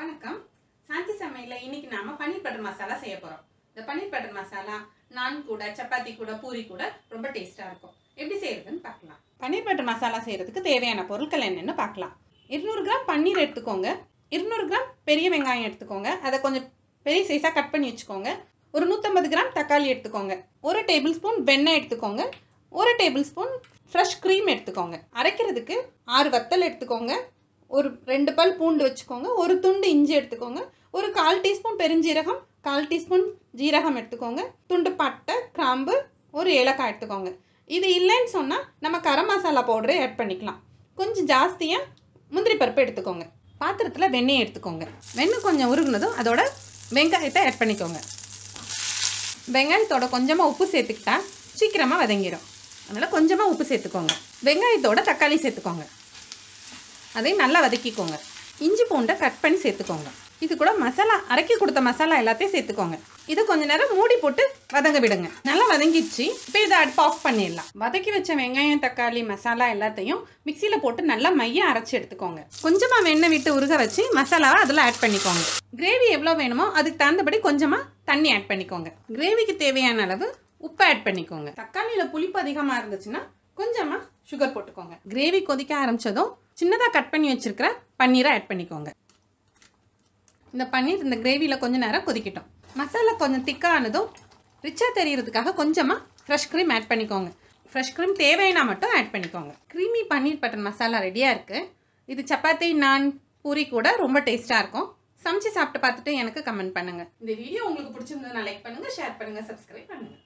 வணக்கம் சாந்தி சமையல இன்னைக்கு நாம பன்னீர் பட்டர் மசாலா செய்ய போறோம் இந்த பன்னீர் பட்டர் மசாலா நான் கூட சப்பாத்தி கூட பூரி கூட ரொம்ப டேஸ்டா இருக்கும் எப்படி செய்யறதுன்னு பார்க்கலாம் பன்னீர் பட்டர் மசாலா செய்யறதுக்கு தேவையான பொருட்கள் என்னன்னு பார்க்கலாம் இருநூறு கிராம் பன்னீர் எடுத்துக்கோங்க இருநூறு கிராம் பெரிய வெங்காயம் எடுத்துக்கோங்க அதை கொஞ்சம் பெரிய சைஸாக கட் பண்ணி வச்சுக்கோங்க ஒரு நூற்றம்பது கிராம் தக்காளி எடுத்துக்கோங்க ஒரு டேபிள் ஸ்பூன் வெண்ணெய் எடுத்துக்கோங்க ஒரு டேபிள் ஸ்பூன் ஃப்ரெஷ் க்ரீம் எடுத்துக்கோங்க அரைக்கிறதுக்கு ஆறு வத்தல் எடுத்துக்கோங்க ஒரு ரெண்டு பல் பூண்டு வச்சுக்கோங்க ஒரு துண்டு இஞ்சி எடுத்துக்கோங்க ஒரு கால் டீஸ்பூன் பெருஞ்சீரகம் கால் டீஸ்பூன் ஜீரகம் எடுத்துக்கோங்க துண்டு பட்டை கிராம்பு ஒரு ஏலக்காய் எடுத்துக்கோங்க இது இல்லைன்னு சொன்னால் நம்ம கரம் மசாலா பவுடரை ஆட் பண்ணிக்கலாம் கொஞ்சம் ஜாஸ்தியாக முந்திரி பருப்பு எடுத்துக்கோங்க பாத்திரத்தில் வெண்ணெய் எடுத்துக்கோங்க வெண்ணெய் கொஞ்சம் உருகுனதும் அதோட வெங்காயத்தை ஆட் பண்ணிக்கோங்க வெங்காயத்தோட கொஞ்சமாக உப்பு சேர்த்துக்கிட்டா சீக்கிரமாக வதங்கிடும் அதனால் கொஞ்சமாக உப்பு சேர்த்துக்கோங்க வெங்காயத்தோட தக்காளி சேர்த்துக்கோங்க அதையும் நல்லா வதக்கிக்கோங்க இஞ்சி பூண்டை கட் பண்ணி சேர்த்துக்கோங்க இது கூட மசாலா அரைக்கி கொடுத்த மசாலா எல்லாத்தையும் சேர்த்துக்கோங்க இது கொஞ்ச நேரம் மூடி போட்டு வதங்க விடுங்க நல்லா வதங்கிச்சு இப்போ இதை அடுப்பு ஆஃப் பண்ணிடலாம் வதக்கி வச்ச வெங்காயம் தக்காளி மசாலா எல்லாத்தையும் மிக்சியில் போட்டு நல்லா மைய அரைச்சி எடுத்துக்கோங்க கொஞ்சமாக வெண்ணெய் விட்டு உருக வச்சு மசாலாவை அதில் ஆட் பண்ணிக்கோங்க கிரேவி எவ்வளோ வேணுமோ அதுக்கு தகுந்தபடி கொஞ்சமாக தண்ணி ஆட் பண்ணிக்கோங்க கிரேவிக்கு தேவையான அளவு உப்பு ஆட் பண்ணிக்கோங்க தக்காளியில் புளிப்பு அதிகமாக இருந்துச்சுன்னா கொஞ்சமாக சுகர் போட்டுக்கோங்க கிரேவி கொதிக்க ஆரம்பித்ததும் சின்னதாக கட் பண்ணி வச்சுருக்கிற பன்னீரை ஆட் பண்ணிக்கோங்க இந்த பன்னீர் இந்த கிரேவியில் கொஞ்சம் நேரம் கொதிக்கட்டும் மசாலா கொஞ்சம் திக்கானதும் ரிச்சாக தெரியறதுக்காக கொஞ்சமாக ஃப்ரெஷ் க்ரீம் ஆட் பண்ணிக்கோங்க ஃப்ரெஷ் க்ரீம் தேவைன்னா மட்டும் ஆட் பண்ணிக்கோங்க க்ரீமி பன்னீர் பட்டர் மசாலா ரெடியாக இருக்குது இது சப்பாத்தி நான் பூரி கூட ரொம்ப டேஸ்ட்டாக இருக்கும் சமைச்சு சாப்பிட்டு பார்த்துட்டு எனக்கு கமெண்ட் பண்ணுங்கள் இந்த வீடியோ உங்களுக்கு பிடிச்சிருந்ததுன்னா லைக் பண்ணுங்கள் ஷேர் பண்ணுங்கள் சப்ஸ்கிரைப் பண்ணுங்கள்